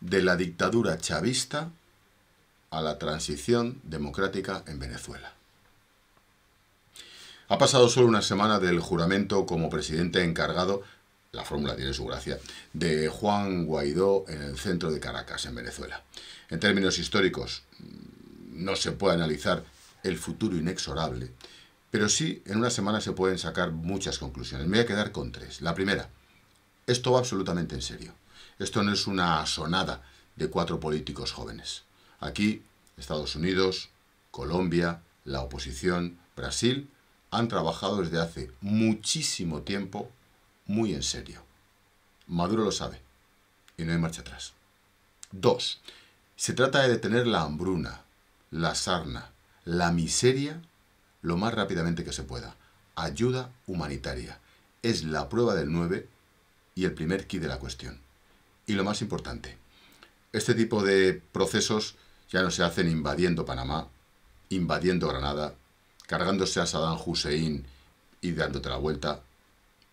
de la dictadura chavista a la transición democrática en Venezuela. Ha pasado solo una semana del juramento como presidente encargado, la fórmula tiene su gracia, de Juan Guaidó en el centro de Caracas, en Venezuela. En términos históricos, no se puede analizar el futuro inexorable, pero sí en una semana se pueden sacar muchas conclusiones. Me voy a quedar con tres. La primera, esto va absolutamente en serio. Esto no es una sonada de cuatro políticos jóvenes. Aquí, Estados Unidos, Colombia, la oposición, Brasil, han trabajado desde hace muchísimo tiempo muy en serio. Maduro lo sabe y no hay marcha atrás. Dos, se trata de detener la hambruna, la sarna, la miseria lo más rápidamente que se pueda. Ayuda humanitaria. Es la prueba del nueve y el primer key de la cuestión. Y lo más importante, este tipo de procesos ya no se hacen invadiendo Panamá, invadiendo Granada, cargándose a Saddam Hussein y dándote la vuelta,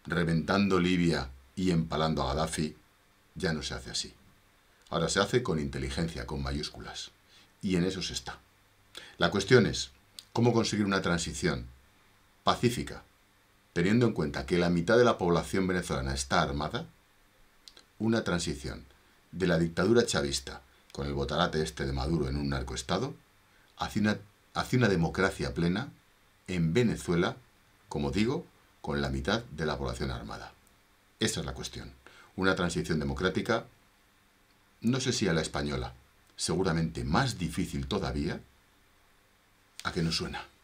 reventando Libia y empalando a Gaddafi, ya no se hace así. Ahora se hace con inteligencia, con mayúsculas. Y en eso se está. La cuestión es, ¿cómo conseguir una transición pacífica, teniendo en cuenta que la mitad de la población venezolana está armada? una transición de la dictadura chavista, con el botarate este de Maduro en un narcoestado, hacia una, hacia una democracia plena en Venezuela, como digo, con la mitad de la población armada. Esa es la cuestión. Una transición democrática, no sé si a la española, seguramente más difícil todavía, a que no suena.